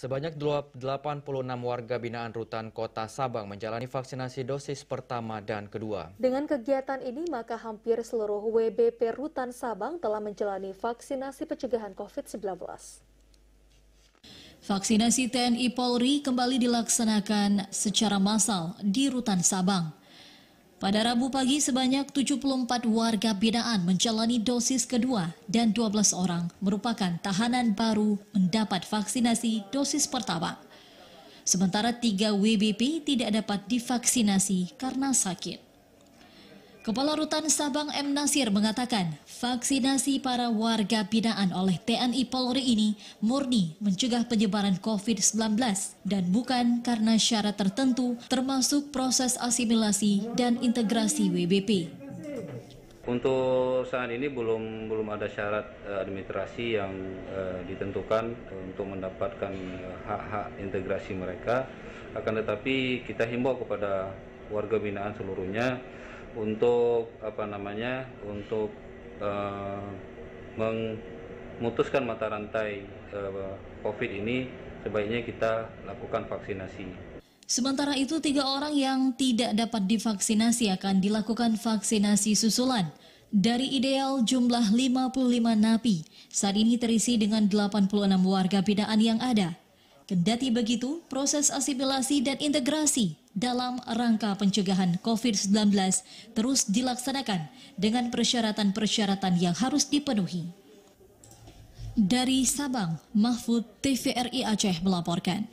Sebanyak 86 warga binaan rutan kota Sabang menjalani vaksinasi dosis pertama dan kedua. Dengan kegiatan ini, maka hampir seluruh WBP rutan Sabang telah menjalani vaksinasi pencegahan COVID-19. Vaksinasi TNI Polri kembali dilaksanakan secara massal di rutan Sabang. Pada Rabu pagi, sebanyak 74 warga binaan menjalani dosis kedua dan 12 orang merupakan tahanan baru mendapat vaksinasi dosis pertama. Sementara tiga WBP tidak dapat divaksinasi karena sakit. Kepala Rutan Sabang M. Nasir mengatakan vaksinasi para warga binaan oleh TNI Polri ini murni mencegah penyebaran COVID-19 dan bukan karena syarat tertentu termasuk proses asimilasi dan integrasi WBP. Untuk saat ini belum belum ada syarat eh, administrasi yang eh, ditentukan untuk mendapatkan eh, hak-hak integrasi mereka. Akan tetapi kita himbau kepada warga binaan seluruhnya untuk apa namanya untuk uh, memutuskan mata rantai uh, COVID ini sebaiknya kita lakukan vaksinasi. Sementara itu, tiga orang yang tidak dapat divaksinasi akan dilakukan vaksinasi susulan. Dari ideal jumlah 55 napi, saat ini terisi dengan 86 warga binaan yang ada. Kendati begitu, proses asimilasi dan integrasi dalam rangka pencegahan COVID-19 terus dilaksanakan dengan persyaratan-persyaratan yang harus dipenuhi. Dari Sabang, Mahfud TVRI Aceh melaporkan.